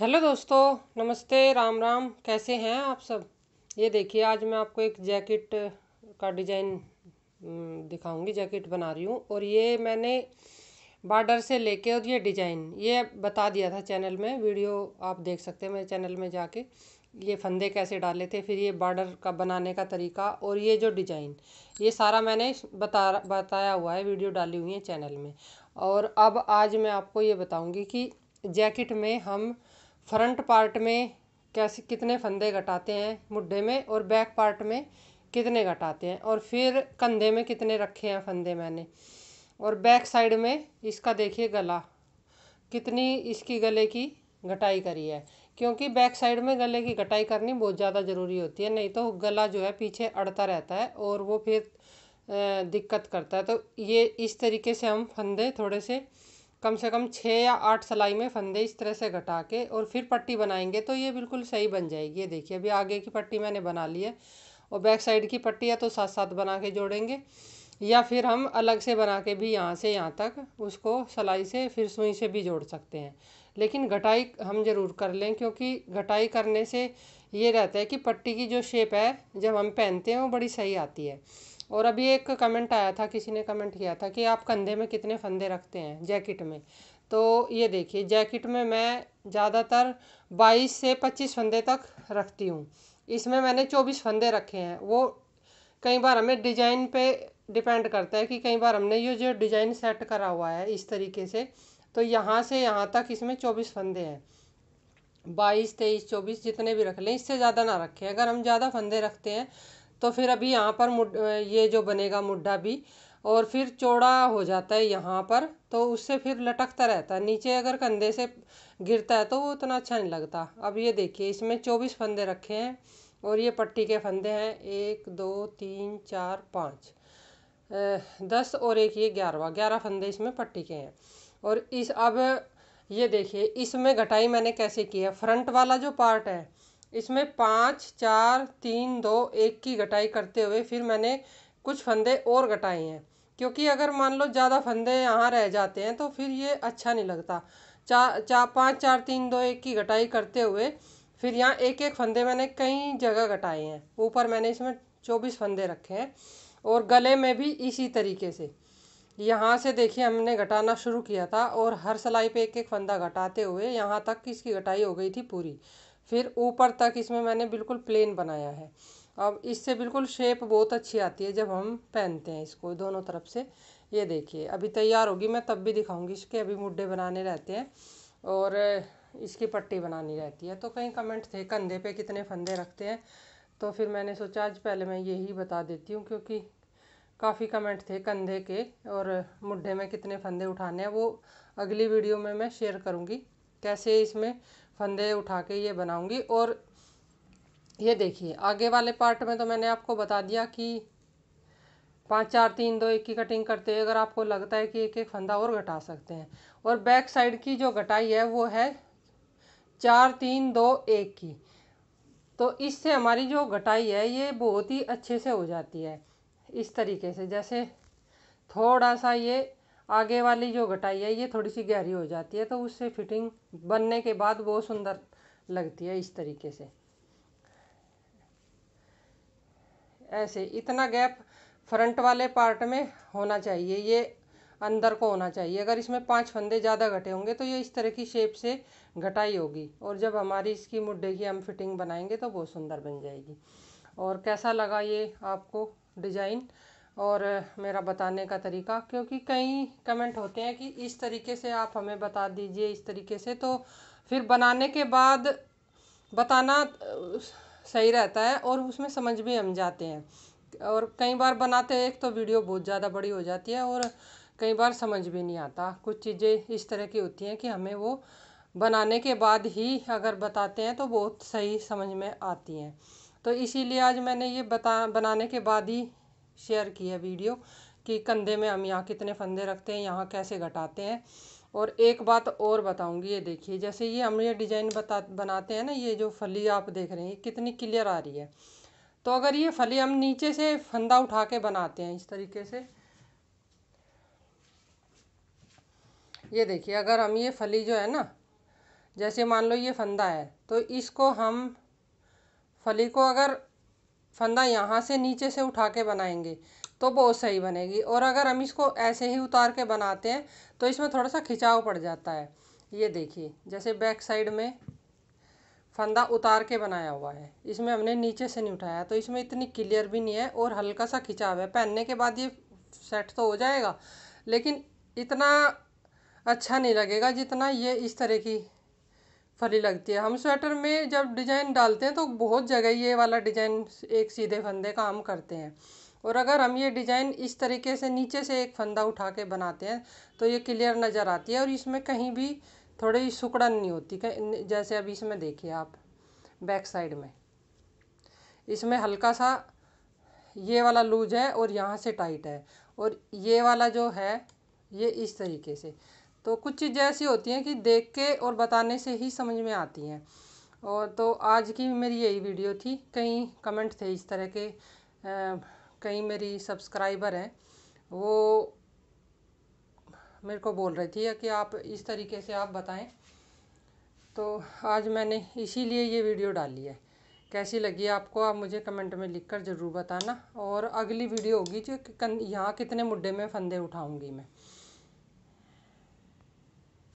hello दोस्तों नमस्ते राम राम कैसे हैं आप सब ये देखिए आज मैं आपको एक जैकेट का डिज़ाइन दिखाऊंगी जैकेट बना रही हूँ और ये मैंने बार्डर से लेके और ये डिज़ाइन ये बता दिया था चैनल में वीडियो आप देख सकते हैं मेरे चैनल में जाके ये फंदे कैसे डाले थे फिर ये बार्डर का बनाने का तरीका और ये जो डिज़ाइन ये सारा मैंने बता बताया हुआ है वीडियो डाली हुई है चैनल में और अब आज मैं आपको ये बताऊँगी कि जैकेट में हम फ्रंट पार्ट में कैसे कितने फंदे घटाते हैं मुड्ढे में और बैक पार्ट में कितने घटाते हैं और फिर कंधे में कितने रखे हैं फंदे मैंने और बैक साइड में इसका देखिए गला कितनी इसकी गले की घटाई करी है क्योंकि बैक साइड में गले की घटाई करनी बहुत ज़्यादा ज़रूरी होती है नहीं तो गला जो है पीछे अड़ता रहता है और वो फिर दिक्कत करता है तो ये इस तरीके से हम फंदे थोड़े से कम से कम छः या आठ सिलाई में फंदे इस तरह से घटा के और फिर पट्टी बनाएंगे तो ये बिल्कुल सही बन जाएगी ये देखिए अभी आगे की पट्टी मैंने बना ली है और बैक साइड की पट्टी है तो साथ साथ बना के जोड़ेंगे या फिर हम अलग से बना के भी यहाँ से यहाँ तक उसको सिलाई से फिर सुई से भी जोड़ सकते हैं लेकिन घटाई हम ज़रूर कर लें क्योंकि घटाई करने से ये रहता है कि पट्टी की जो शेप है जब हम पहनते हैं वो बड़ी सही आती है और अभी एक कमेंट आया था किसी ने कमेंट किया था कि आप कंधे में कितने फंदे रखते हैं जैकेट में तो ये देखिए जैकेट में मैं ज़्यादातर 22 से 25 फंदे तक रखती हूँ इसमें मैंने 24 फंदे रखे हैं वो कई बार हमें डिजाइन पे डिपेंड करता है कि कई बार हमने ये जो डिजाइन सेट करा हुआ है इस तरीके से तो यहाँ से यहाँ तक इसमें चौबीस फंदे हैं बाईस तेईस चौबीस जितने भी रख लें इससे ज़्यादा ना रखें अगर हम ज़्यादा फंदे रखते हैं तो फिर अभी यहाँ पर ये जो बनेगा मुड्ढा भी और फिर चौड़ा हो जाता है यहाँ पर तो उससे फिर लटकता रहता है नीचे अगर कंधे से गिरता है तो वो उतना अच्छा नहीं लगता अब ये देखिए इसमें चौबीस फंदे रखे हैं और ये पट्टी के फंदे हैं एक दो तीन चार पाँच दस और एक ये ग्यारहवा ग्यारह फंदे इसमें पट्टी के हैं और इस अब ये देखिए इसमें घटाई मैंने कैसे की है फ्रंट वाला जो पार्ट है इसमें पाँच चार तीन दो एक की घटाई करते हुए फिर मैंने कुछ फंदे और घटाए हैं क्योंकि अगर मान लो ज़्यादा फंदे यहाँ रह जाते हैं तो फिर ये अच्छा नहीं लगता चार चार पाँच चार तीन दो एक की घटाई करते हुए फिर यहाँ एक एक फंदे मैंने कई जगह घटाए हैं ऊपर मैंने इसमें चौबीस फंदे रखे हैं और गले में भी इसी तरीके से यहाँ से देखिए हमने घटाना शुरू किया था और हर सिलाई पे एक एक फंदा घटाते हुए यहाँ तक इसकी घटाई हो गई थी पूरी फिर ऊपर तक इसमें मैंने बिल्कुल प्लेन बनाया है अब इससे बिल्कुल शेप बहुत अच्छी आती है जब हम पहनते हैं इसको दोनों तरफ से ये देखिए अभी तैयार होगी मैं तब भी दिखाऊंगी इसके अभी मुड्ढे बनाने रहते हैं और इसकी पट्टी बनानी रहती है तो कहीं कमेंट थे कंधे पे कितने फंदे रखते हैं तो फिर मैंने सोचा आज पहले मैं यही बता देती हूँ क्योंकि काफ़ी कमेंट थे कंधे के और मुड्ढे में कितने फंदे उठाने हैं वो अगली वीडियो में मैं शेयर करूँगी कैसे इसमें फंदे उठा के ये बनाऊंगी और ये देखिए आगे वाले पार्ट में तो मैंने आपको बता दिया कि पाँच चार तीन दो एक की कटिंग करते हुए अगर आपको लगता है कि एक एक फंदा और घटा सकते हैं और बैक साइड की जो घटाई है वो है चार तीन दो एक की तो इससे हमारी जो घटाई है ये बहुत ही अच्छे से हो जाती है इस तरीके से जैसे थोड़ा सा ये आगे वाली जो घटाई है ये थोड़ी सी गहरी हो जाती है तो उससे फिटिंग बनने के बाद बहुत सुंदर लगती है इस तरीके से ऐसे इतना गैप फ्रंट वाले पार्ट में होना चाहिए ये अंदर को होना चाहिए अगर इसमें पांच फंदे ज़्यादा घटे होंगे तो ये इस तरह की शेप से घटाई होगी और जब हमारी इसकी मुड्ढे की हम फिटिंग बनाएंगे तो बहुत सुंदर बन जाएगी और कैसा लगा ये आपको डिज़ाइन और मेरा बताने का तरीका क्योंकि कई कमेंट होते हैं कि इस तरीके से आप हमें बता दीजिए इस तरीके से तो फिर बनाने के बाद बताना सही रहता है और उसमें समझ भी हम जाते हैं और कई बार बनाते एक तो वीडियो बहुत ज़्यादा बड़ी हो जाती है और कई बार समझ भी नहीं आता कुछ चीज़ें इस तरह की होती हैं कि हमें वो बनाने के बाद ही अगर बताते हैं तो बहुत सही समझ में आती हैं तो इसीलिए आज मैंने ये बता बनाने के बाद ही शेयर किया वीडियो कि कंधे में हम यहाँ कितने फंदे रखते हैं यहाँ कैसे घटाते हैं और एक बात और बताऊंगी ये देखिए जैसे ये हम ये डिज़ाइन बता बनाते हैं ना ये जो फली आप देख रहे हैं कितनी क्लियर आ रही है तो अगर ये फली हम नीचे से फंदा उठा के बनाते हैं इस तरीके से ये देखिए अगर हम ये फली जो है ना जैसे मान लो ये फंदा है तो इसको हम फली को अगर फंदा यहाँ से नीचे से उठा के बनाएंगे तो बहुत सही बनेगी और अगर हम इसको ऐसे ही उतार के बनाते हैं तो इसमें थोड़ा सा खिंचाव पड़ जाता है ये देखिए जैसे बैक साइड में फंदा उतार के बनाया हुआ है इसमें हमने नीचे से नहीं उठाया तो इसमें इतनी क्लियर भी नहीं है और हल्का सा खिंचाव है पहनने के बाद ये सेट तो हो जाएगा लेकिन इतना अच्छा नहीं लगेगा जितना ये इस तरह की फरी लगती है हम स्वेटर में जब डिजाइन डालते हैं तो बहुत जगह ये वाला डिजाइन एक सीधे फंदे का हम करते हैं और अगर हम ये डिजाइन इस तरीके से नीचे से एक फंदा उठा के बनाते हैं तो ये क्लियर नज़र आती है और इसमें कहीं भी थोड़ी सुकड़न नहीं होती जैसे अभी इसमें देखिए आप बैक साइड में इसमें हल्का सा ये वाला लूज है और यहाँ से टाइट है और ये वाला जो है ये इस तरीके से तो कुछ चीज़ें ऐसी होती हैं कि देख के और बताने से ही समझ में आती हैं और तो आज की मेरी यही वीडियो थी कई कमेंट थे इस तरह के कई मेरी सब्सक्राइबर हैं वो मेरे को बोल रही थी कि आप इस तरीके से आप बताएं तो आज मैंने इसीलिए ये वीडियो डाली है कैसी लगी आपको आप मुझे कमेंट में लिखकर ज़रूर बताना और अगली वीडियो होगी जो यहाँ कितने मुद्दे में फंदे उठाऊँगी मैं